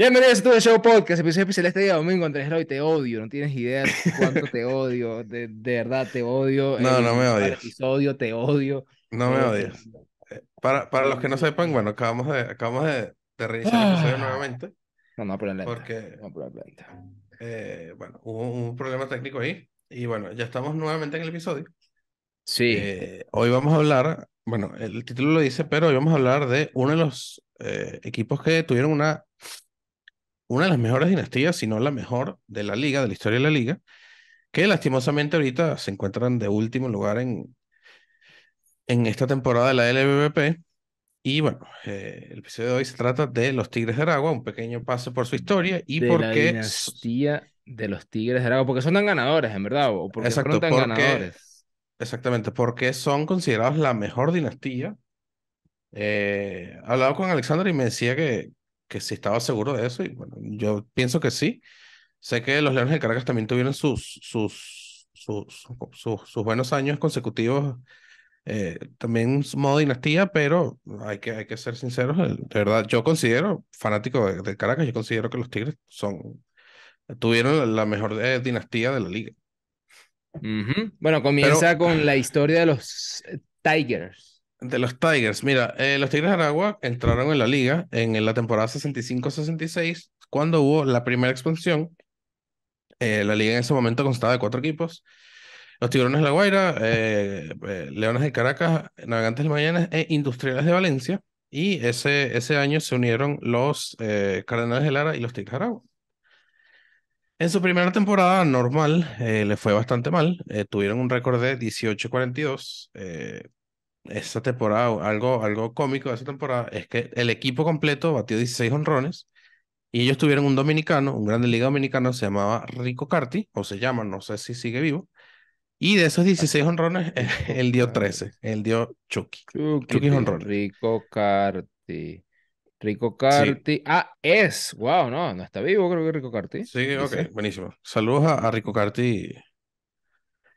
Bienvenidos a tu Show Podcast, episodio especial este día domingo, Andrés Roy, te odio, no tienes idea cuánto te odio, de, verdad te odio. No, no me odies. episodio te odio. No me eh, odias. Eh, para, para los que no sepan, eh, bueno, acabamos de, acabamos de, reiniciar el episodio ah. nuevamente. No, no, pero la Porque, no, bueno, hubo un problema técnico ahí y bueno, ya estamos nuevamente en el episodio. Sí. hoy vamos a hablar, bueno, el título lo dice, pero hoy vamos a hablar de uno de los equipos que tuvieron una una de las mejores dinastías, si no la mejor de la liga, de la historia de la liga, que lastimosamente ahorita se encuentran de último lugar en, en esta temporada de la LVP. Y bueno, eh, el episodio de hoy se trata de los Tigres de Aragua, un pequeño paso por su historia y por la qué. dinastía de los Tigres de Aragua, porque son tan ganadores, en verdad, o porque Exacto, son tan porque, ganadores. Exactamente, porque son considerados la mejor dinastía. Eh, hablaba con Alexander y me decía que, que si estaba seguro de eso, y bueno, yo pienso que sí. Sé que los Leones de Caracas también tuvieron sus, sus, sus, sus, buenos años consecutivos, eh, también modo dinastía, pero hay que, hay que ser sinceros, de verdad, yo considero, fanático de, Caracas, yo considero que los Tigres son, tuvieron la mejor eh, dinastía de la liga. Bueno, comienza con la historia de los eh, Tigers. De los Tigers, mira, eh, los Tigres de Aragua entraron en la liga en la temporada 65-66, cuando hubo la primera expansión. Eh, la liga en ese momento constaba de cuatro equipos. Los Tigrones de La Guaira, eh, Leones de Caracas, Navegantes de Mañanas e Industriales de Valencia. Y ese, ese año se unieron los Cardenales de Lara y los Tigres Aragua. En su primera temporada normal le fue bastante mal. tuvieron un récord de 18-42. Esa temporada, algo, algo cómico de esa temporada, es que el equipo completo batió 16 honrones y ellos tuvieron un dominicano, un grande liga dominicano, se llamaba Rico Carti, o se llama, no sé si sigue vivo. Y de esos 16 honrones, él dio 13, él dio Chucky. Chucky, jonrón Rico Carti. Rico Carti. Ah, es. Wow, no, no está vivo, creo que Rico Carti. Sí, ok, buenísimo. Saludos a, a Rico Carti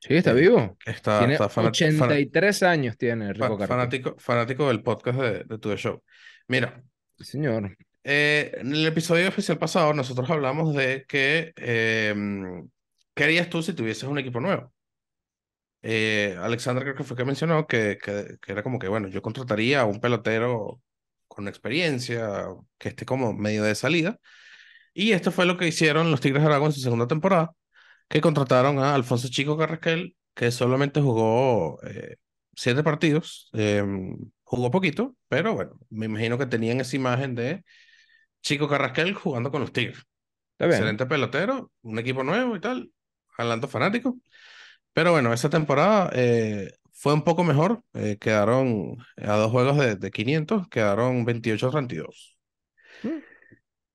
Sí, está eh, vivo. Está, tiene 83 años tiene Rico fanático, fanático del podcast de, de tu Show. Mira. señor. Eh, en el episodio oficial pasado nosotros hablamos de que em, ¿qué harías tú si tuvieses un equipo nuevo? Eh, Alexandra creo que fue que mencionó que, que, que, era como que, bueno, yo contrataría a un pelotero con experiencia, que esté como medio de salida. Y esto fue lo que hicieron los Tigres de Aragón en su segunda temporada que contrataron a Alfonso Chico Carrasquel, que solamente jugó eh, siete partidos, em, jugó poquito, pero bueno, me imagino que tenían esa imagen de Chico Carrasquel jugando con los Tigres. Excelente pelotero, un equipo nuevo y tal, hablando fanático. Pero bueno, esa temporada eh, fue un poco mejor. Eh, quedaron a dos juegos de, 500, quedaron 28-32. Mm.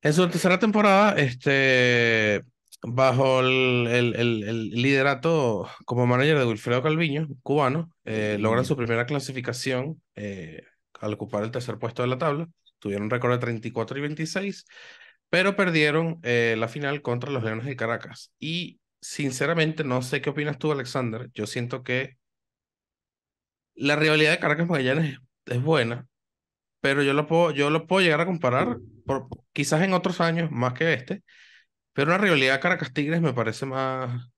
En su tercera temporada, este, bajo el, el, liderato como manager de Wilfredo Calviño, cubano, eh, logran su primera clasificación eh, al ocupar el tercer puesto de la tabla. Tuvieron un récord de 34 y 26, pero perdieron eh, la final contra los Leones de Caracas. Y sinceramente, no sé qué opinas tú, Alexander. Yo siento que la rivalidad de Caracas-Magallanes es, es buena, pero yo lo puedo, yo lo puedo llegar a comparar, por, quizás en otros años, más que este, pero una rivalidad Caracas Tigres me parece más,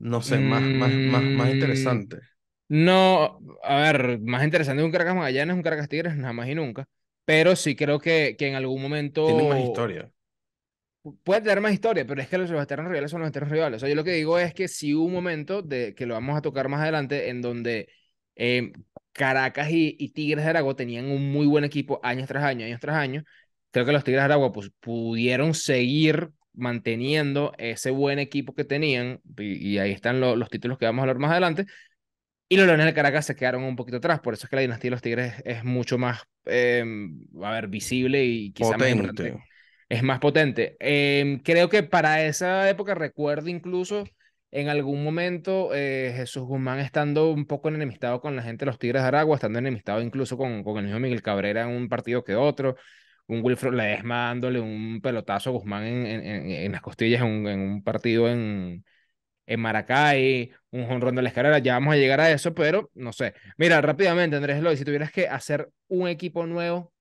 no sé, más, más, más, más mm, interesante. No, a ver, más interesante un Caracas Magallanes, un Caracas Tigres, nada más y nunca. Pero sí creo que, que en algún momento. Tiene más historia. Puede tener más historia, pero es que los eternos rivales son los eternos rivales. O sea, yo lo que digo es que si hubo un momento de, que lo vamos a tocar más adelante en donde eh, Caracas y, Tigres de Aragón tenían un muy buen equipo años tras año, años tras años, creo que los Tigres de Aragua pues, pudieron seguir manteniendo ese buen equipo que tenían, y, ahí están los títulos que vamos a hablar más adelante, y los Leones de Caracas se quedaron un poquito atrás, por eso es que la dinastía de los Tigres es mucho más, em, a ver, visible y quizá más Es más potente. Em, creo que para esa época recuerdo incluso en algún momento eh, Jesús Guzmán estando un poco enemistado con la gente de los Tigres de Aragua, estando enemistado incluso con, con el mismo Miguel Cabrera en un partido que otro un Wilfred Ledesma dándole un pelotazo a Guzmán en, en, las costillas en un, partido en, en Maracay, un jonrón de la escalera, ya vamos a llegar a eso, pero no sé. Mira, rápidamente, Andrés Loy, si tuvieras que hacer un equipo nuevo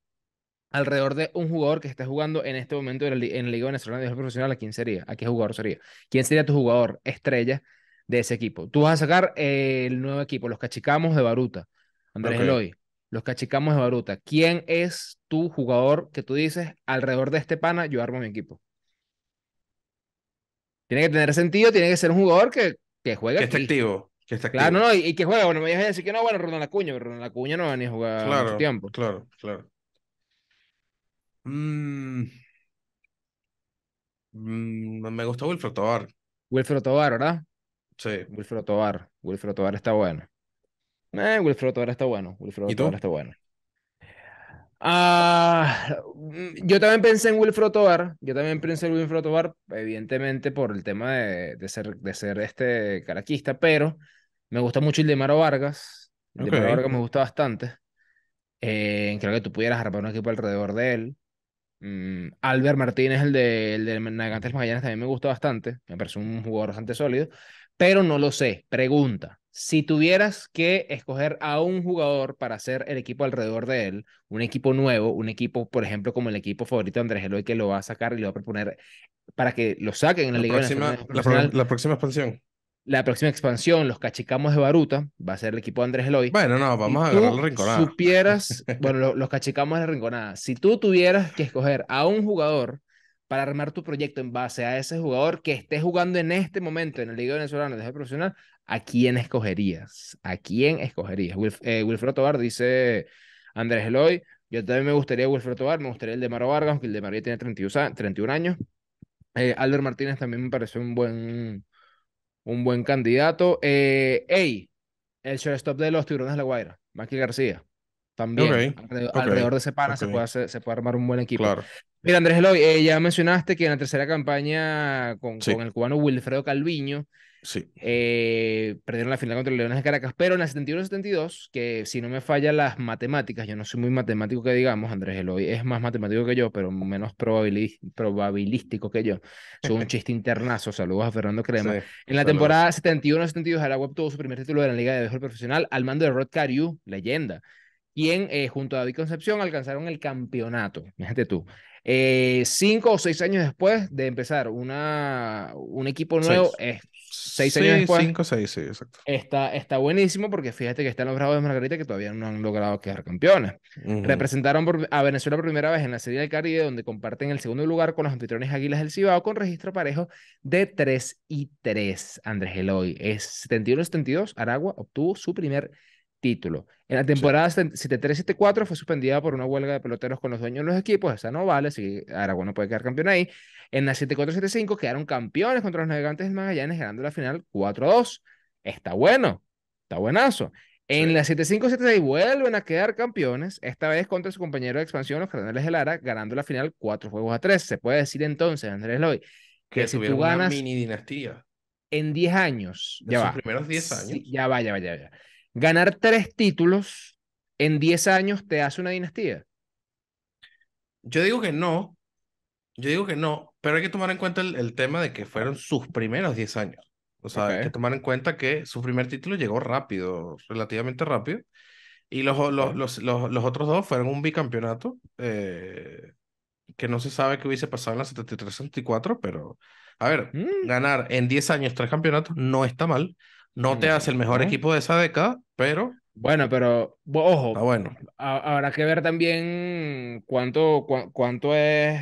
alrededor de un jugador que esté jugando en este momento en la, Liga Venezolana de Profesional, ¿a quién sería? ¿A qué jugador sería? ¿Quién sería tu jugador estrella de ese equipo? Tú vas a sacar el nuevo equipo, los cachicamos de Baruta, Andrés Eloy los cachicamos de Baruta, ¿quién es tu jugador que tú dices alrededor de este pana yo armo mi equipo? Tiene que tener sentido, tiene que ser un jugador que, que juegue. Que esté activo. Que Claro, no, y, que juegue. Bueno, me voy a decir que no, bueno, Ronald Acuña, pero Ronald Acuña no va ni jugar claro, mucho tiempo. Claro, claro. Mm. Mm, me gusta Wilfredo Tobar. Wilfredo Tobar, ¿verdad? Sí. Wilfredo Tobar. Wilfredo Tobar está bueno. Eh, Wilfredo está bueno. Wilfredo está bueno. Ah, mm, yo también pensé en Wilfredo Tobar. Yo también pensé en Wilfredo Tobar, evidentemente por el tema de, ser, de ser este caraquista, pero me gusta mucho el Vargas. Maro Vargas me gusta bastante. Eh, creo que tú pudieras armar un equipo alrededor de él. Mm, Albert Martínez, el de, el de Nagantes Magallanes, también me gusta bastante. Me parece un jugador bastante sólido, pero no lo sé. Pregunta. Si tuvieras que escoger a un jugador para hacer el equipo alrededor de él, un equipo nuevo, un equipo, por ejemplo, como el equipo favorito de Andrés Eloy, que lo va a sacar y lo va a proponer para que lo saquen en la, Liga próxima, la, próxima expansión la próxima expansión, los cachicamos de Baruta, va a ser el equipo de Andrés Eloy. Bueno, no, vamos a agarrar la rinconada. supieras, bueno, los cachicamos de la rinconada. Si tú tuvieras que escoger a un jugador para armar tu proyecto en base a ese jugador que esté jugando en este momento en la Liga Venezolana de Profesional, ¿a quién escogerías? ¿A quién escogerías? Eh, Wilfredo Tobar dice Andrés Eloy. Yo también me gustaría Wilfredo Tobar, me gustaría el de Maro Vargas, aunque el de María tiene 31, años. Eh, Albert Martínez también me parece un buen, un buen candidato. Eh, ey, el shortstop de los Tiburones de La Guaira, Maki García también. Alrededor, de ese pana se, puede se puede armar un buen equipo. Mira, Andrés Eloy, eh, ya mencionaste que en la tercera campaña con, el cubano Wilfredo Calviño sí. Eh, perdieron la final contra los Leones de Caracas, pero en la 71-72, que si no me falla las matemáticas, yo no soy muy matemático que digamos, Andrés Eloy es más matemático que yo, pero menos probabilístico que yo. Soy un chiste internazo, saludos a Fernando Crema. en la temporada 71-72, Aragua obtuvo su primer título de la Liga de Béisbol Profesional al mando de Rod Cariu, leyenda quien eh, junto a David Concepción alcanzaron el campeonato. Fíjate tú. Eh, cinco o seis años después de empezar una, un equipo nuevo, seis, eh, seis sí, años después. Cinco, seis, sí, exacto. Está, está buenísimo porque fíjate que están los Bravos de Margarita que todavía no han logrado quedar campeones. Representaron a Venezuela por primera vez en la Serie del Caribe, donde comparten el segundo lugar con los anfitriones Águilas del Cibao con registro parejo de 3 y 3. Andrés Eloy es 71-72. Aragua obtuvo su primer título. En la temporada sí. 73-74 fue suspendida por una huelga de peloteros con los dueños de los equipos, esa no vale, así que Aragón no puede quedar campeón ahí. En la 74-75 quedaron campeones contra los navegantes de Magallanes, ganando la final 4-2. Está bueno, está buenazo. En 5 la 76 vuelven a quedar campeones, esta vez contra su compañero de expansión, los Cardenales de Lara, ganando la final 4 juegos a 3. Se puede decir entonces, Andrés Loy, que, si tú ganas. Una mini dinastía. En 10 años. En ya va. primeros 10 años. ya va, ya va, ya va. Ganar tres títulos en 10 años te hace una dinastía. Yo digo que no. Yo digo que no, pero hay que tomar en cuenta el, tema de que fueron sus primeros 10 años. O sea, hay que tomar en cuenta que su primer título llegó rápido, relativamente rápido. Y los, los, otros dos fueron un bicampeonato eh, que no se sabe qué hubiese pasado en la 73-74, pero a ver, mm. ganar en 10 años tres campeonatos no está mal. No te hace el mejor equipo de esa década, pero. Bueno, pero ojo. bueno. habrá que ver también cuánto, cuánto es.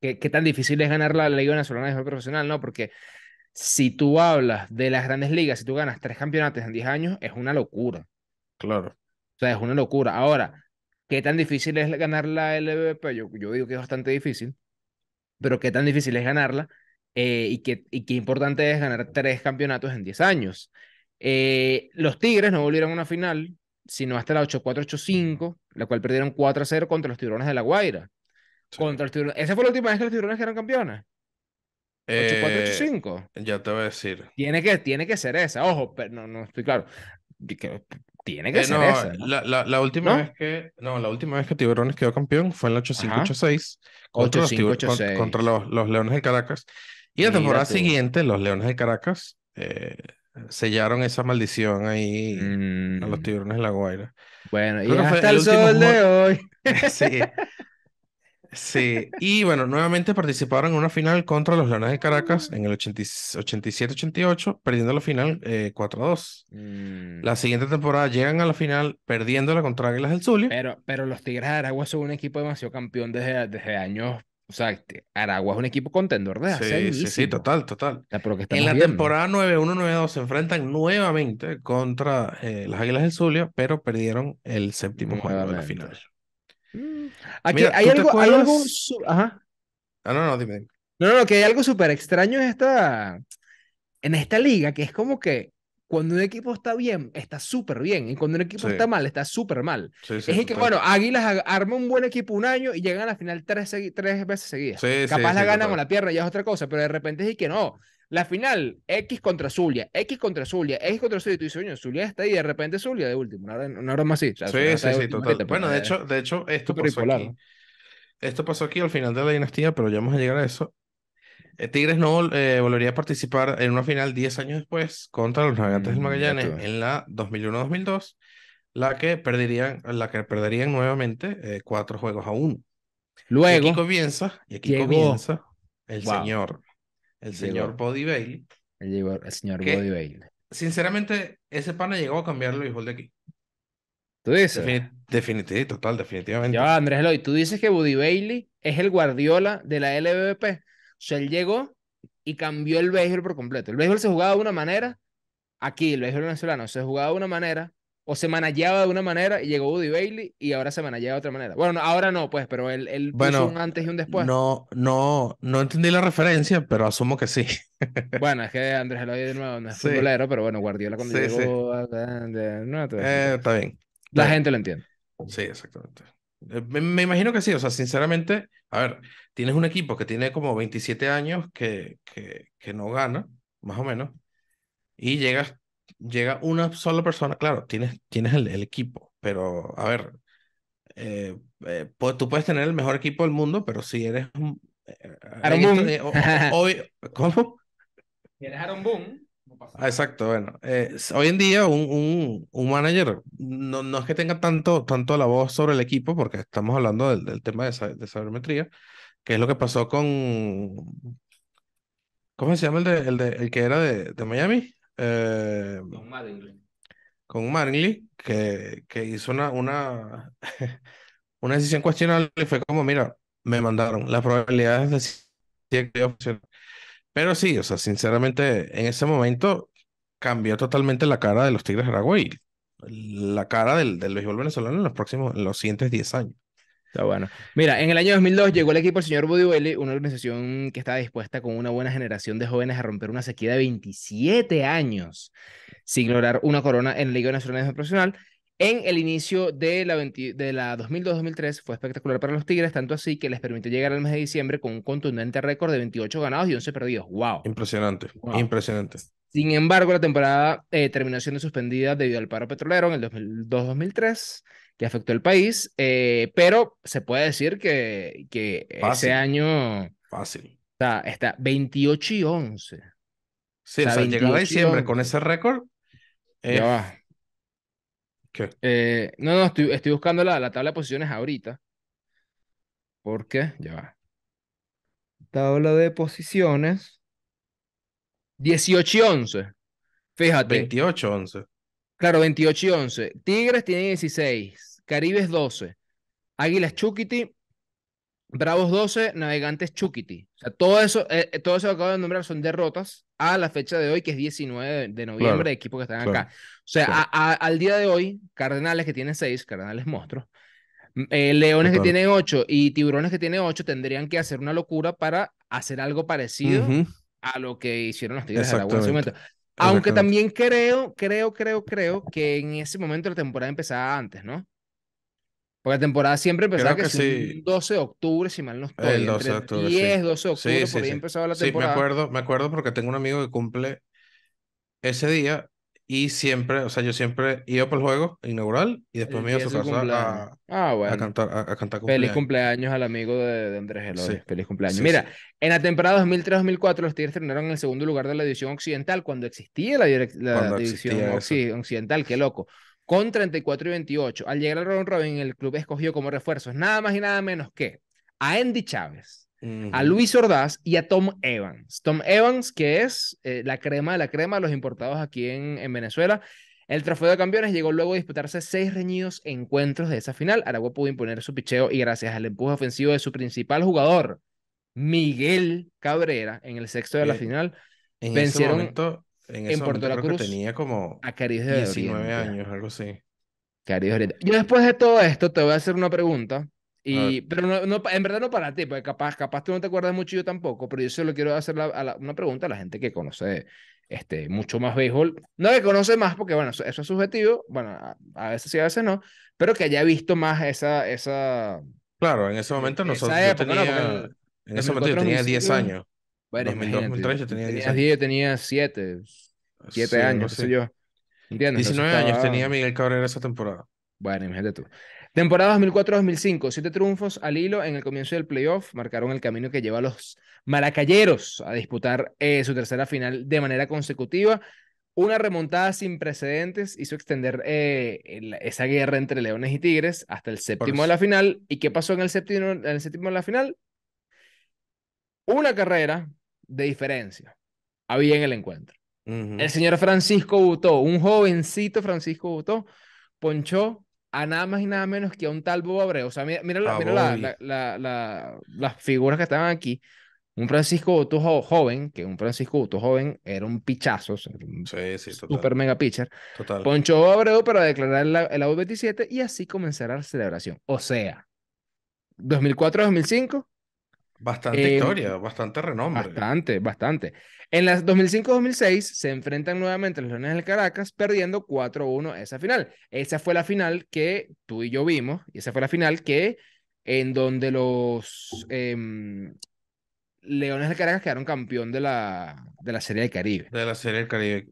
Qué, tan difícil es ganar la, Liga Nacional de Profesional, ¿no? Porque si tú hablas de las grandes ligas, si tú ganas tres campeonatos en diez años, es una locura. Claro. O sea, es una locura. Ahora, ¿qué tan difícil es ganar la LVP? Yo, yo digo que es bastante difícil, pero ¿qué tan difícil es ganarla eh, y, qué, y qué importante es ganar tres campeonatos en 10 años. Eh, los Tigres no volvieron a una final, sino hasta la 8-4-8-5, la cual perdieron 4-0 contra los Tiburones de La Guaira. Contra Esa fue la última vez que los Tiburones eran campeones. 8-4-8-5. Eh, ya te voy a decir. Tiene que, tiene que ser esa, ojo, pero no, no estoy claro. tiene que eh, ser no, esa. ¿no? La, la, última vez que, no, la última vez que Tiburones quedó campeón fue en la 8-5-8-6 contra, los Leones de Caracas. Y la temporada siguiente, los Leones de Caracas eh, sellaron esa maldición ahí a los mm. Tiburones de la Guaira. Bueno, y hasta el, el de hoy. sí. Sí, y bueno, nuevamente participaron en una final contra los Leones de Caracas en el 87-88, perdiendo la final 4-2. Eh, la mm. siguiente temporada llegan a la final perdiéndola contra Águilas del Zulia. Pero, pero los Tigres de Aragua son un equipo demasiado campeón desde, desde años o sea, este, Aragua es un equipo contendor de hace Sí, sí, sí, total, total. en la temporada 9-1-9-2 se enfrentan nuevamente contra eh, las Águilas del Zulia, pero perdieron el séptimo juego de la final. Mm. Aquí Mira, hay, algo, hay algo. Ajá. Ah, no, no, dime. No, no, que hay algo súper extraño en esta, en esta liga, que es como que cuando un equipo está bien, está súper bien. Y cuando un equipo está mal, está súper mal. es que, bueno, Águilas armó un buen equipo un año y llegan a la final tres, tres veces seguidas. Capaz la ganan con la pierna, ya es otra cosa, pero de repente es que no. La final, X contra Zulia, X contra Zulia, X contra Zulia, y tú dices, oye, Zulia está ahí, de repente Zulia de último, una broma así. sí, sí, sí, total. Pues, bueno, de eh, hecho, de hecho, esto pasó aquí. Esto pasó aquí al final de la dinastía, pero ya vamos a llegar a eso. Eh, Tigres no eh, volvería a participar en una final 10 años después contra los Navegantes del mm, Magallanes en la 2001-2002, la que perderían, la que perderían nuevamente 4 eh, cuatro juegos a uno. Luego y aquí comienza, comienza el señor, el señor Body Bailey. el señor Body Bailey. Sinceramente, ese pana llegó a cambiar el béisbol de aquí. ¿Tú dices? definitivamente, total, definitivamente. Ya, Andrés Eloy, tú dices que Buddy Bailey es el Guardiola de la LVP sea, él llegó y cambió el béisbol por completo. El béisbol se jugaba de una manera, aquí el béisbol venezolano se jugaba de una manera, o se manejaba de una manera, y llegó Woody Bailey y ahora se maneja de otra manera. Bueno, ahora no, pues, pero él, él bueno, puso un antes y un después. No, no, no entendí la referencia, pero asumo que sí. bueno, es que Andrés Eloy de nuevo no es futbolero, pero bueno, Guardiola cuando llegó... Ah, ah, ah, eh, está bien. La gente lo entiende. Sí, exactamente. Eh, me, imagino que sí, o sea, sinceramente, a ver, tienes un equipo que tiene como 27 años que, que, no gana, más o menos, y llega una sola persona, claro, tienes, tienes el, equipo, pero a ver, eh, eh tú puedes tener el mejor equipo del mundo, pero si eres un... Eh, ¿Cómo? Si eres Aaron Boom Ah, exacto, bueno. Eh, hoy en día un, un, un manager no, no, es que tenga tanto, tanto la voz sobre el equipo, porque estamos hablando del, del tema de, de sabermetría, que es lo que pasó con... ¿Cómo se llama el, de, el, de, el que era de, de Miami? Eh, con Madden con Marley, que, que hizo una, una, una decisión cuestionable y fue como, mira, me mandaron, las probabilidades de que pero sí, o sea, sinceramente, en ese momento cambió totalmente la cara de los Tigres de y la cara del, del béisbol venezolano en los próximos, los siguientes 10 años. Está bueno. Mira, en el año 2002 llegó el equipo el señor Buddy una organización que estaba dispuesta con una buena generación de jóvenes a romper una sequía de 27 años sin lograr una corona en la Liga Nacional Profesional en el inicio de la, la 2002-2003 fue espectacular para los Tigres, tanto así que les permitió llegar al mes de diciembre con un contundente récord de 28 ganados y 11 perdidos. ¡Wow! Impresionante, impresionante. Sin embargo, la temporada eh, terminó siendo suspendida debido al paro petrolero en el 2002-2003, que afectó al país, eh, pero se puede decir que, que ese año... Fácil. Está, está 28 y 11. Sí, o sea, a diciembre con ese récord. Eh, eh, no, no, estoy, buscando la, tabla de posiciones ahorita. ¿Por qué? Ya va. Tabla de posiciones. 18 11. Fíjate. 28 11. Claro, 28 11. Tigres tiene 16. Caribes 12. Águilas Chuquiti. Bravos 12. Navegantes Chuquiti. O sea, todo eso, eh, eh, todo eso que acabo de nombrar son derrotas a la fecha de hoy, que es 19 de, noviembre, equipos que están acá. O sea, al día de hoy, Cardenales que tiene seis, Cardenales monstruos, mm, eh, Leones que tienen ocho y Tiburones que tiene ocho tendrían que hacer una locura para hacer algo parecido a lo que hicieron los Tigres de Aragua en ese momento. Aunque también creo, creo, creo, creo que en ese momento la temporada empezaba antes, ¿no? Porque la temporada siempre empezaba el que, 12 de octubre, si mal no estoy. El 12 de octubre, 10, sí. 12 de octubre, sí, por ahí empezaba la temporada. Sí, me acuerdo, me acuerdo porque tengo un amigo que cumple ese día y siempre, o sea, yo siempre iba por el juego inaugural y después me iba a su casa ah, a, a, cantar, a, cantar cumpleaños. Feliz cumpleaños al amigo de, de Andrés Feliz cumpleaños. Mira, en la temporada 2003-2004 los Tigres terminaron en el segundo lugar de la división occidental cuando existía la, la división occidental, qué loco. Con 34 y 28. Al llegar al Ron Robin, el club escogió como refuerzos nada más y nada menos que a Andy Chávez, a Luis Ordaz y a Tom Evans. Tom Evans, que es eh, la crema de la crema de los importados aquí en, en Venezuela. El trofeo de campeones llegó luego a disputarse seis reñidos encuentros de esa final. Aragua pudo imponer su picheo y gracias al empuje ofensivo de su principal jugador, Miguel Cabrera, en el sexto de la eh, final, en vencieron ese momento, en, Puerto La Cruz tenía como a 19 años, algo así. Yo después de todo esto te voy a hacer una pregunta y, pero no, no, en verdad no para ti, porque capaz, capaz tú no te acuerdas mucho, yo tampoco, pero yo solo quiero hacer una pregunta a la gente que conoce este, mucho más béisbol, no que conoce más, porque bueno, eso, es subjetivo, bueno, a, veces sí, a veces no, pero que haya visto más esa... esa claro, en ese momento nosotros... Yo tenía, en, ese momento yo tenía 10 años. Bueno, en 2003 yo tenía 10 años. 10, yo tenía 7, 7 años, no sé yo. ¿Entiendes? 19 años tenía Miguel Cabrera esa temporada. Bueno, imagínate tú. Temporada 2004-2005, siete triunfos al hilo en el comienzo del playoff marcaron el camino que lleva a los maracayeros a disputar eh, su tercera final de manera consecutiva. Una remontada sin precedentes hizo extender eh, esa guerra entre Leones y Tigres hasta el séptimo de la final. ¿Y qué pasó en el séptimo, en el séptimo de la final? Una carrera de diferencia había en el encuentro. El señor Francisco Butó, un jovencito Francisco Butó, ponchó a nada más y nada menos que a un tal Bobo Abreu. O sea, mira, ah, la, la, la, las figuras que estaban aquí. Un Francisco Boto joven, que un Francisco Boto joven era un pichazo, super mega pitcher. Total. Poncho Abreu para declarar el, el 27 y así comenzará la celebración. O sea, 2004-2005, Bastante em, historia, bastante renombre. Bastante, bastante. En las 2005-2006 se enfrentan nuevamente los Leones del Caracas, perdiendo 4-1 esa final. Esa fue la final que tú y yo vimos, y esa fue la final que en donde los em, Leones del Caracas quedaron campeón de la, de la Serie del Caribe. De la Serie del Caribe.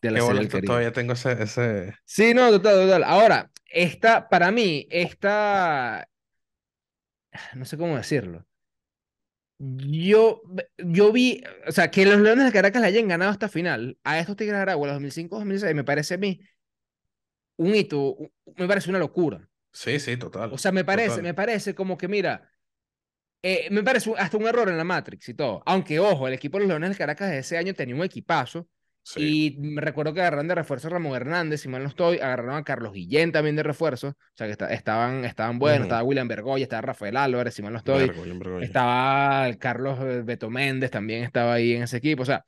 De la Serie del Todavía tengo ese, ese... Sí, no, total, total. Ahora, esta, para mí, esta... No sé cómo decirlo yo, yo vi, o sea, que los Leones de Caracas hayan ganado hasta final a estos Tigres de Aragua, los 2005-2006, me parece a mí un hito, me parece una locura. Sí, sí, total. O sea, me parece, me parece como que, mira, eh, me parece hasta un error en la Matrix y todo. Aunque, ojo, el equipo de los Leones de Caracas de ese año tenía un equipazo y me recuerdo que agarraron de refuerzo a Ramón Hernández, si mal no estoy, agarraron a Carlos Guillén también de refuerzo, o sea que estaban, estaban buenos, estaba William Bergoya, estaba Rafael Álvarez, si mal no estoy, estaba Carlos eh, Beto Méndez también estaba ahí en ese equipo, o sea,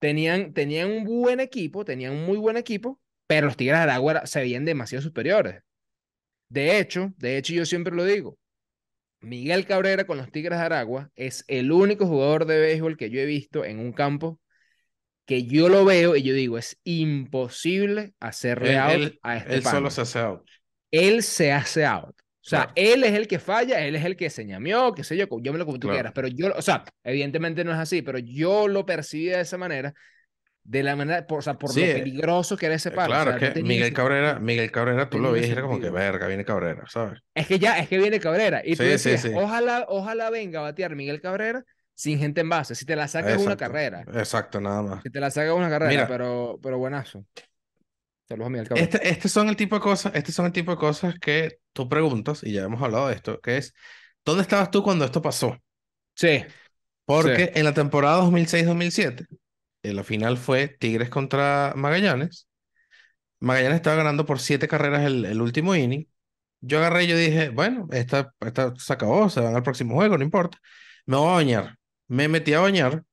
tenían, tenían un buen equipo, tenían un muy buen equipo, pero los Tigres de Aragua se veían demasiado superiores. De hecho, de hecho yo siempre lo digo, Miguel Cabrera con los Tigres de Aragua es el único jugador de béisbol que yo he visto en un campo que yo lo veo y yo digo, es imposible hacerle real a este Él solo se hace out. Él se hace out. O sea, él es el que falla, él es el que se ñameó, qué sé yo, yo me lo como tú quieras, pero yo, o sea, evidentemente no es así, pero yo lo percibí de esa manera, de la manera, por, o sea, por lo eh, peligroso que era ese eh, par. Claro, que Miguel Cabrera, Miguel Cabrera, tú lo viste era como que verga, viene Cabrera, ¿sabes? Es que ya, es que viene Cabrera, y tú decías, ojalá, ojalá venga a batear Miguel Cabrera, sin gente en base. Si te la sacas una carrera. Exacto, nada más. Si te la sacas una carrera, pero, pero buenazo. Saludos a Este, son el tipo de cosas, son el tipo de cosas que tú preguntas, y ya hemos hablado de esto, que es, ¿dónde estabas tú cuando esto pasó? Sí. Porque en la temporada 2006-2007, la final fue Tigres contra Magallanes. Magallanes estaba ganando por siete carreras el, último inning. Yo agarré y yo dije, bueno, esta, esta se acabó, se van al próximo juego, no importa. Me voy a bañar me metí a bañar,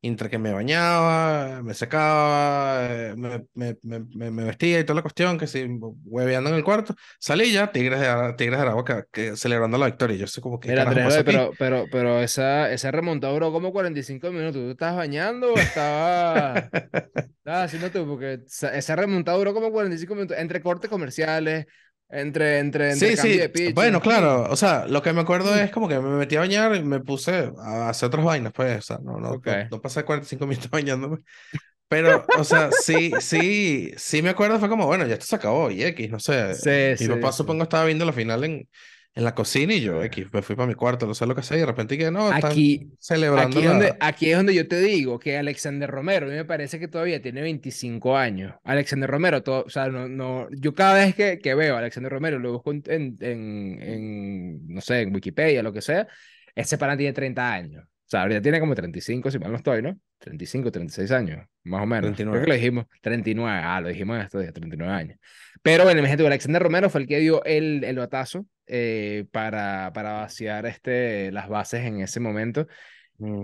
entre que me bañaba, me secaba, eh, me, me, me, vestía y toda la cuestión, que si hueveando en el cuarto, salí ya, Tigres de, Tigres de Aragua que, celebrando la victoria. Yo sé como que. era pero, pero, pero esa, esa remontada duró como 45 minutos. ¿Tú estabas bañando o estabas, estabas haciendo tú? Porque esa, remontada duró como 45 minutos, entre cortes comerciales, entre, entre, entre sí, sí. bueno, claro. O sea, lo que me acuerdo mm. es como que me metí a bañar y me puse a hacer otras vainas, pues. O sea, no, no, no, pasé 45 minutos bañándome. Pero, o sea, sí, sí, sí me acuerdo. Fue como, bueno, ya esto se acabó y X, no sé. Sí, y papá, supongo, estaba viendo la final en, en la cocina y yo aquí me fui para mi cuarto, no sé lo que sé, y de repente que no, están aquí, celebrando. Aquí, aquí es donde yo te digo que Alexander Romero, a mí me parece que todavía tiene 25 años. Alexander Romero, todo, o sea, no, no, yo cada vez que, que veo a Alexander Romero, lo busco en, en, en, no sé, en Wikipedia, lo que sea, ese pana tiene 30 años. O sea, ahorita tiene como 35, si mal no estoy, ¿no? 35, 36 años, más o menos. 39. Creo que lo dijimos. 39, ah, lo dijimos en estos días, 39 años. Pero bueno, imagínate, Alexander Romero fue el que dio el, el batazo eh, para, para vaciar este, las bases en ese momento.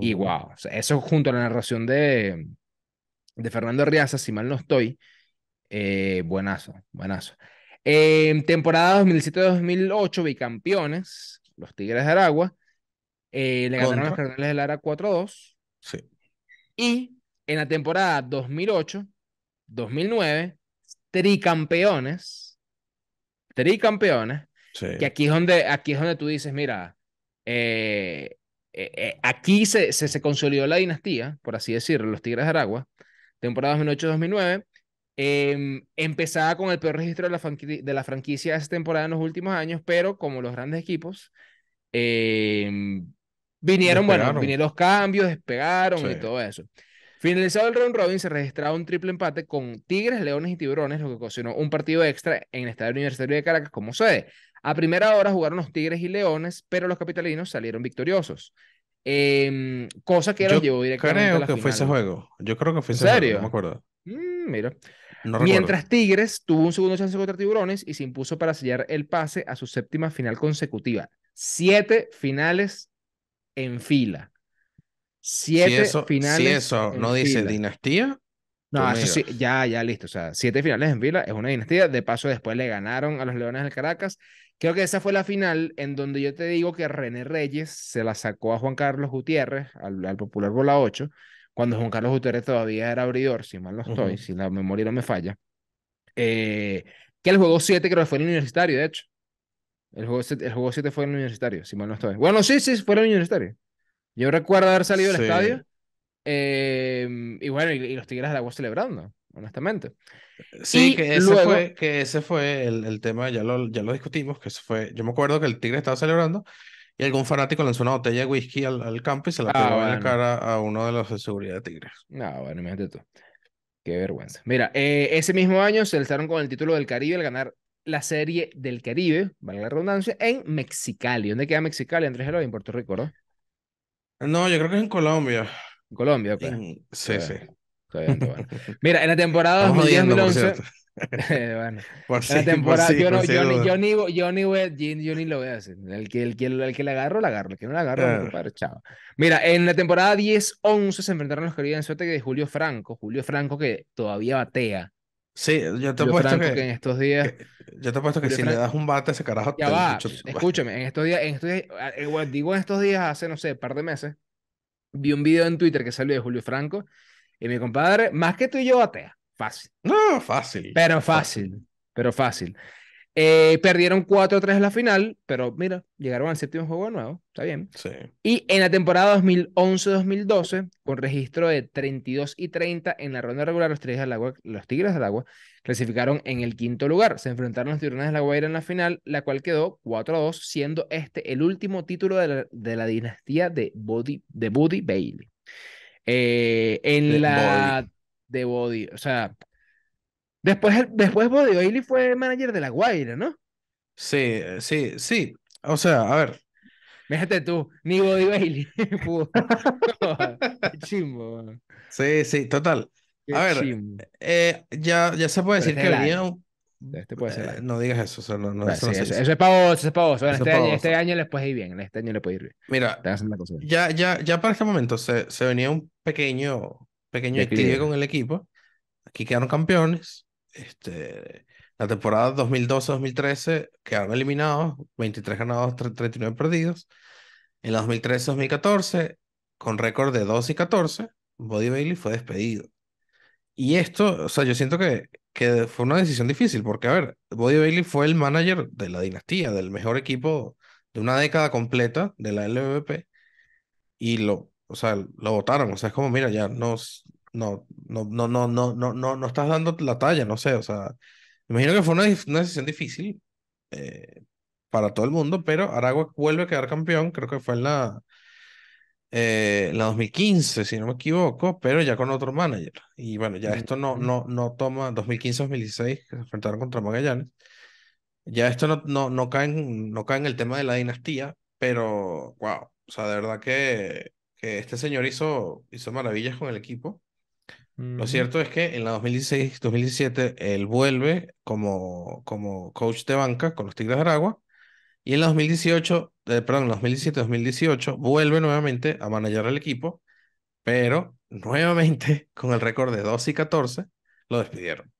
Y wow, eso junto a la narración de, Fernando Riaza, si mal no estoy, eh, buenazo, buenazo. en temporada 2007-2008, bicampeones, los Tigres de Aragua, eh, le ganaron los Cardenales del ARA 4-2. Y en la temporada 2008-2009, tricampeones, tricampeones, que aquí es, donde, aquí es donde tú dices, mira, eh, eh, eh, aquí se, se, se, consolidó la dinastía, por así decirlo, los Tigres de Aragua, temporada 2008-2009, eh, em, empezaba con el peor registro de la, de la franquicia de esa temporada en los últimos años, pero como los grandes equipos, em, vinieron, bueno, vinieron los cambios, despegaron y todo eso. Finalizado el round robin, se registraba un triple empate con Tigres, Leones y Tiburones, lo que ocasionó un partido extra en el Estadio Universitario de Caracas como sede. A primera hora jugaron los Tigres y Leones, pero los capitalinos salieron victoriosos. Em, cosa que los llevó directamente creo a la que fue ese juego. Yo creo que fue ese serio? Juego, acuerdo. Mm, mira. Mientras Tigres tuvo un segundo chance contra Tiburones y se impuso para sellar el pase a su séptima final consecutiva. Siete finales en fila. Siete finales. Si eso no dice dinastía. No, pues eso ya, ya listo. O sea, siete finales en fila es una dinastía. De paso, después le ganaron a los Leones del Caracas Creo que esa fue la final en donde yo te digo que René Reyes se la sacó a Juan Carlos Gutiérrez, al, al popular Bola 8, cuando Juan Carlos Gutiérrez todavía era abridor, si mal no estoy, si la memoria no me falla. Eh, que el juego 7 creo que fue en el universitario, de hecho. El juego, 7, el fue en el universitario, si mal no estoy. Bueno, sí, sí, fue en el universitario. Yo recuerdo haber salido del estadio. Em, y bueno, y, y los Tigres de Agua celebrando honestamente. Sí, que ese fue, que ese fue el, el, tema, ya lo, ya lo discutimos, que fue, yo me acuerdo que el Tigre estaba celebrando y algún fanático lanzó una botella de whisky al, campo y se la tiró ah, pegó en la cara a uno de los de seguridad de Tigres. No, bueno, imagínate tú. Qué vergüenza. Mira, eh, ese mismo año se alzaron con el título del Caribe al ganar la serie del Caribe, vale la redundancia, en Mexicali. ¿Dónde queda Mexicali, Andrés Heloy? En Puerto Rico, ¿no? No, yo creo que es en Colombia. En Colombia, ok. Sí, sí bueno. Mira, en la temporada 10 2011 eh, bueno, en la temporada, sí, yo no, ni yo lo voy a hacer. El que, el, que, el que le agarro, la agarro. El que no la agarro, claro. chao. Mira, en la temporada 10-11 se enfrentaron los queridos en suerte de Julio Franco. Julio Franco que todavía batea. Sí, yo te he puesto que, en estos días. yo te he puesto que si le das un bate a ese carajo. Ya va, escúchame, en estos días, en estos días, ah, eh, digo en estos días, hace no sé, un par de meses, vi un video en Twitter que salió de Julio Franco y mi compadre, más que tú y yo, batea. Fácil. No, fácil. Pero fácil, pero fácil. Eh, perdieron 4-3 en la final, pero mira, llegaron al séptimo juego nuevo, está bien. Sí. Y en la temporada 2011-2012, con registro de 32 y 30 en la ronda regular, los, Tigres del Agua clasificaron en el quinto lugar. Se enfrentaron los Tigres de la Guaira en la final, la cual quedó 4-2, siendo este el último título de la, dinastía de, de Buddy Bailey. Eh, en la de Body, o sea, después, después Body Bailey fue manager de la Guaira, ¿no? Sí, sí, sí. O sea, a ver. Fíjate tú, ni Body Bailey. chimbo. Sí, sí, total. a ver, eh, ya, ya se puede decir que venía, este eh, no digas eso, eso, no es para eso este, Año, este, año, les puede ir bien, este año les puede ir bien. Mira, ya, ya, ya para este momento se, venía un pequeño, pequeño con el equipo. Aquí quedaron campeones. Este, la temporada 2012-2013 quedaron eliminados, 23 ganados, 39 perdidos. En la 2013-2014, con récord de 2 y 14, Body Bailey fue despedido. Y esto, o sea, yo siento que que fue una decisión difícil, porque, a ver, Body Bailey fue el manager de la dinastía, del mejor equipo de una década completa de la LVP, y lo, o sea, lo votaron, o sea, es como, mira, ya no, no, no, no, no, no, no, estás dando la talla, no sé, o sea, imagino que fue una, decisión difícil eh, para todo el mundo, pero Aragua vuelve a quedar campeón, creo que fue en la, eh, la 2015, si no me equivoco, pero ya con otro manager. Y bueno, ya esto no, no, no toma 2015-2016, que se enfrentaron contra Magallanes. Ya esto no, no, no, cae en, no cae el tema de la dinastía, pero wow, o sea, de verdad que, que este señor hizo, hizo maravillas con el equipo. Lo cierto es que en la 2016-2017 él vuelve como, como coach de banca con los Tigres de Aragua y en la 2018 eh, perdón, 2017-2018, vuelve nuevamente a manejar el equipo, pero nuevamente con el récord de 2 y 14, lo despidieron.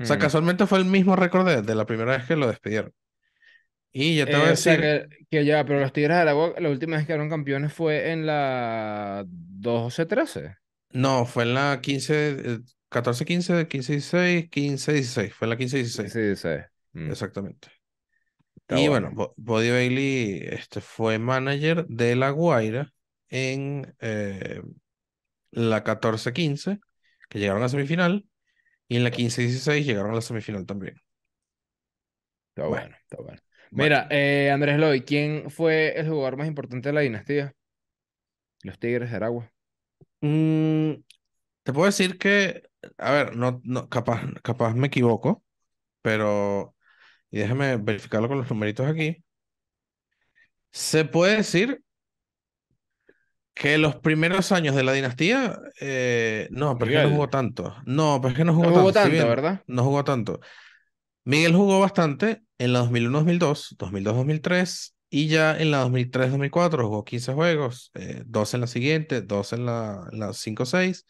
O sea, mm. casualmente fue el mismo récord de, la primera vez que lo despidieron. Y ya te voy a eh, decir. O que, ya, pero los Tigres de Aragua, la última vez que eran campeones fue en la 12-13. No, fue en la 15, 14-15, 15-16, 15-16. Fue en la 15-16. Sí, mm. Exactamente y bueno, Body Bailey este, fue manager de La Guaira en eh, la 14-15, que llegaron a la semifinal, y en la 15-16 llegaron a la semifinal también. Está bueno, está bueno. Mira, eh, Andrés Loy, ¿quién fue el jugador más importante de la dinastía? Los Tigres de Aragua. Mm, te puedo decir que, a ver, no, no, capaz me equivoco, pero y déjame verificarlo con los numeritos aquí, se puede decir que los primeros años de la dinastía, eh, no, pero no jugó tanto. No, pero es que no jugó, no jugó tanto, ¿verdad? No jugó tanto. Miguel jugó bastante en la 2001-2002, 2002-2003 y ya en la 2003-2004 jugó 15 juegos, eh, en la siguiente, 2 en la, en la 5-6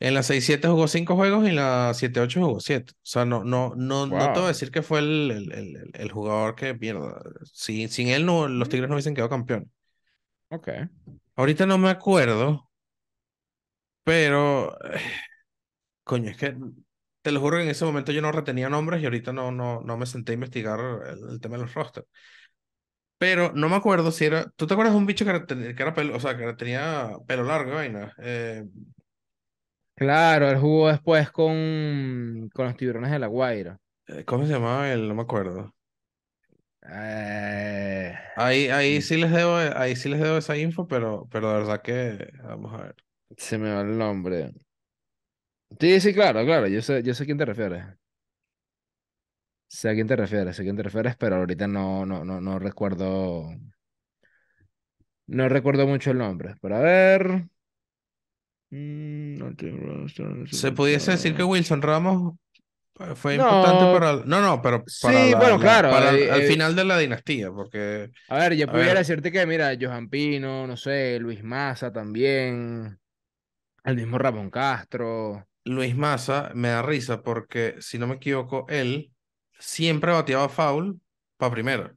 en la 6-7 jugó 5 juegos y en la 7-8 jugó 7. O sea, no, no, no, no te voy a decir que fue el, el, el, jugador que mierda. Sin, sin él, no, los mm. Tigres no hubiesen quedado campeón. Ok. Ahorita no me acuerdo, pero. Eh, coño, es que te lo juro que en ese momento yo no retenía nombres y ahorita no, no, no me senté a investigar el, tema de los rosters. Pero no me acuerdo si era. ¿Tú te acuerdas de un bicho que, que era pelo, o sea, que tenía pelo largo, vaina? Eh, Claro, él jugó después con, con los tiburones de la Guaira. Eh, ¿Cómo se llamaba él? No me acuerdo. Eh, ahí, ahí mm. sí les debo, ahí sí les debo esa info, pero, pero de verdad que vamos a ver. Se me va el nombre. Sí, sí, claro, claro. Yo sé, yo sé a quién te refieres. Sé a quién te refieres, sé a quién te refieres, pero ahorita no, no, no, no recuerdo. No recuerdo mucho el nombre. Pero a ver. Mm, se pudiese decir que Wilson Ramos fue importante para. No, no, pero. sí, claro. Eh, al eh. final de la dinastía, porque. A ver, yo pudiera decirte que, mira, Johan Pino, no sé, Luis Massa también. El mismo Ramón Castro. Luis Massa me da risa porque, si no me equivoco, él siempre bateaba foul para primero,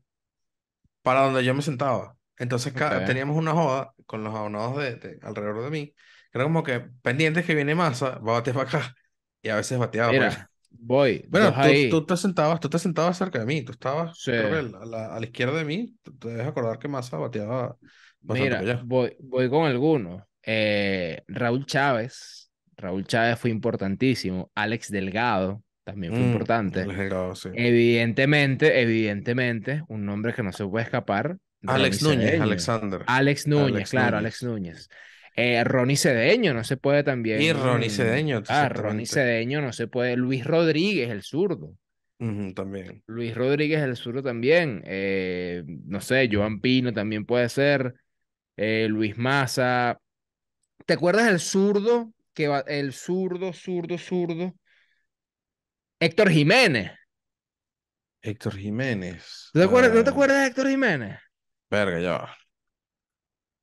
para donde yo me sentaba. Entonces teníamos una joda con los abonados de, alrededor de mí era como que pendientes que viene masa, batear para acá. Y a veces bateaba. Pues. voy. Bueno, tú, tú, te sentabas, tú te sentabas cerca de mí, tú estabas a, la, izquierda de mí. Te debes acordar que masa bateaba. Mira, voy, voy con alguno... Eh, Raúl Chávez. Raúl Chávez fue importantísimo. Alex Delgado también fue mm, importante. Delgado, sí. Evidentemente, evidentemente, un nombre que no se puede escapar. Alex Núñez, Alexander. Alex Núñez, claro, Alex Núñez. Eh, Ronnie Cedeño no se puede también. Y Ronnie Cedeño. Ah, Ronnie Cedeño no se puede. Luis Rodríguez, el zurdo. también. Luis Rodríguez, el zurdo también. Eh, no sé, Joan Pino también puede ser. Eh, Luis Maza ¿Te acuerdas del zurdo? Que va, el zurdo, zurdo, zurdo. Héctor Jiménez. Héctor Jiménez. ¿No te acuerdas ah. de Héctor Jiménez? Verga, ya.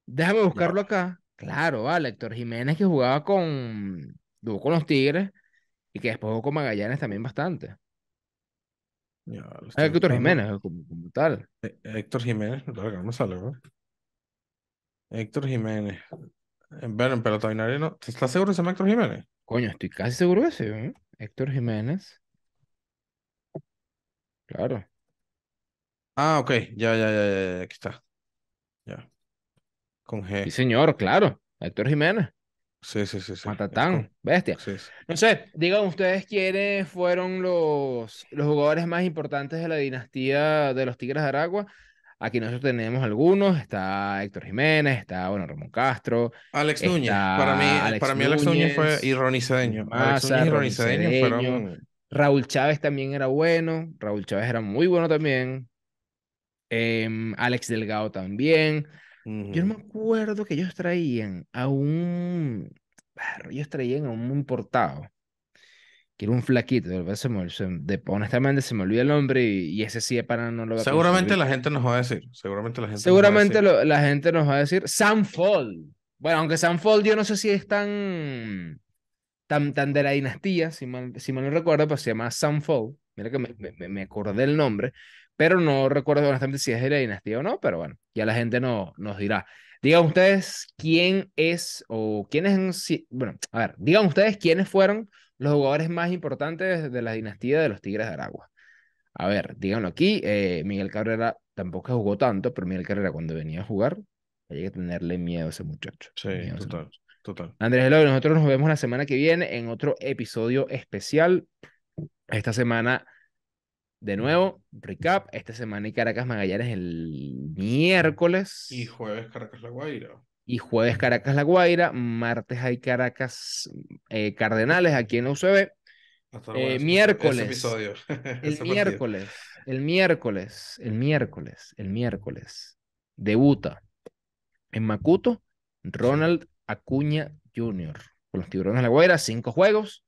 Déjame buscarlo acá. Claro, vale, Héctor Jiménez que jugaba con, jugó con los Tigres y que después jugó con Magallanes también bastante. Eh, Héctor Jiménez, como, tal. Héctor Jiménez, claro que no me sale, ¿no? Héctor Jiménez. Eh, bueno, en pelota binaria no. ¿Estás seguro de ese Héctor Jiménez? Coño, estoy casi seguro de ese, ¿eh? Héctor Jiménez. Claro. Ah, ok, ya, ya, ya, ya, aquí está. Ya. Con G. Sí, señor, claro. Héctor Jiménez. Sí, sí, sí. sí. Matatán, bestia. No sé, digan ustedes quiénes fueron los, los jugadores más importantes de la dinastía de los Tigres de Aragua. Aquí nosotros tenemos algunos. Está Héctor Jiménez, está, bueno, Ramón Castro. Alex Núñez. Para mí, Alex para mí Núñez, fue y Alex Núñez y Raúl Chávez también era bueno. Raúl Chávez era muy bueno también. Em, Alex Delgado también. Yo no me acuerdo que ellos traían a un. Ellos traían a un importado. Que era un flaquito. Se me, de, honestamente se me olvida el nombre y, ese sí para no lo Seguramente la gente nos va a decir. Seguramente la gente Seguramente nos va a decir. Lo, la gente nos va a decir. Samfold. Bueno, aunque Samfold yo no sé si es tan. Tan, de la dinastía, si mal, si mal no recuerdo, pues se llama Samfold. Mira que me, me, me acordé el nombre pero no recuerdo bastante si es de la dinastía o no, pero bueno, ya la gente no, nos dirá. Digan ustedes quién es o quiénes, bueno, a ver, digan ustedes quiénes fueron los jugadores más importantes de la dinastía de los Tigres de Aragua. A ver, díganlo aquí, eh, Miguel Cabrera tampoco jugó tanto, pero Miguel Cabrera cuando venía a jugar, hay que tenerle miedo a ese muchacho. Sí, total, total. Andrés Eloy, nosotros nos vemos la semana que viene en otro episodio especial. Esta semana de nuevo, recap, esta semana hay Caracas Magallanes el miércoles. Y jueves Caracas La Guaira. Y jueves Caracas La Guaira, martes hay Caracas eh, Cardenales aquí en la UCB. Eh, miércoles. el miércoles, el miércoles, el miércoles, el miércoles. Debuta en Macuto Ronald Acuña Jr. con los Tiburones de La Guaira, cinco juegos.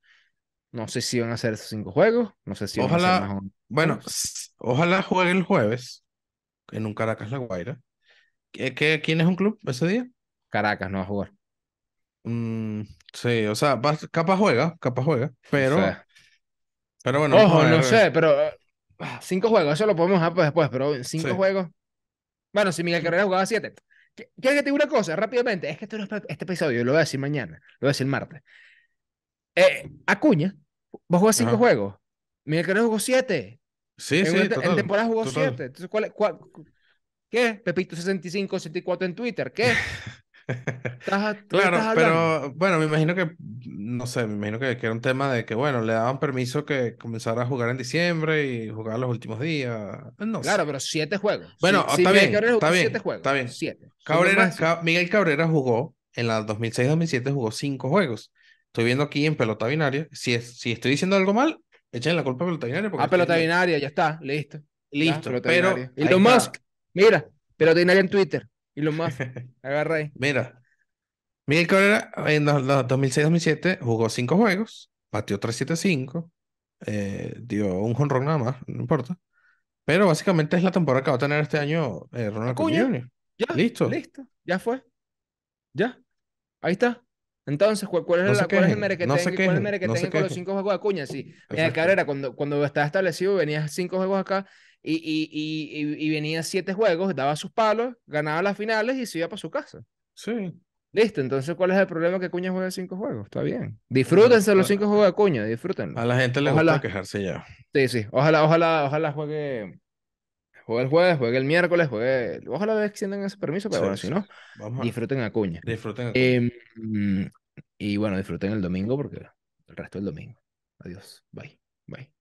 No sé si van a hacer esos cinco juegos. No sé si ojalá, Bueno, ojalá juegue el jueves en un Caracas La Guaira. ¿Qué, quién es un club ese día? Caracas no va a jugar. Mm, sí, o sea, Capa capaz juega, capaz juega, pero. pero bueno. Ojo, no sé, pero. Ah, cinco juegos, eso lo podemos dejar después, pero cinco juegos. Bueno, si Miguel Carrera jugaba siete. Quiero que te una cosa rápidamente? Es que este, este episodio lo voy a decir mañana, lo voy a decir martes. Eh, Acuña vos jugás cinco juegos. Miguel Cabrera jugó siete. Sí, en sí. en temporada jugó siete. Entonces, ¿cuál, cuál, qué Pepito 65, 64 en Twitter, ¿qué? claro, pero bueno, me imagino que, no sé, me imagino que, era un tema de que, bueno, le daban permiso que comenzara a jugar en diciembre y jugar los últimos días. No claro, pero siete juegos. Bueno, está, bien, Cabrera, Miguel Cabrera jugó en la 2006-2007, jugó cinco juegos. Estoy viendo aquí en pelota binaria. Si, es, si estoy diciendo algo mal, echen la culpa a pelota binaria. ah, pelota binaria, ya está, listo. Listo, pero. Elon Musk, mira, pelota binaria en Twitter. Elon Musk, agarra ahí. Mira, Miguel Cabrera eh, en 2006-2007 jugó cinco juegos, 3 375, eh, dio un run nada más, no importa. Pero básicamente es la temporada que va a tener este año eh, Ronald Jr. Ya, listo. Listo, ya fue. Ya, ahí está. Entonces, ¿cuál, es, cuál es, el merequetengue? que ¿Cuál es el merequetengue con los cinco juegos de Acuña? Sí, en la carrera, cuando, cuando estaba establecido, venía cinco juegos acá y, y, y, venía siete juegos, daba sus palos, ganaba las finales y se iba para su casa. Sí. Listo, entonces, ¿cuál es el problema que Acuña juega cinco juegos? Está bien. Mm, Disfrútense los cinco juegos de Cuña disfrútenlo. A la gente le gusta quejarse ya. Sí, sí. Ojalá, ojalá, ojalá juegue juegue el jueves, juegue el miércoles, juegue. Ojalá que extiendan ese permiso, pero bueno, si no, disfruten a Cuña. Disfruten em, a Cuña. Mm, y bueno, disfruten el domingo porque el resto del domingo. Adiós. Bye. Bye.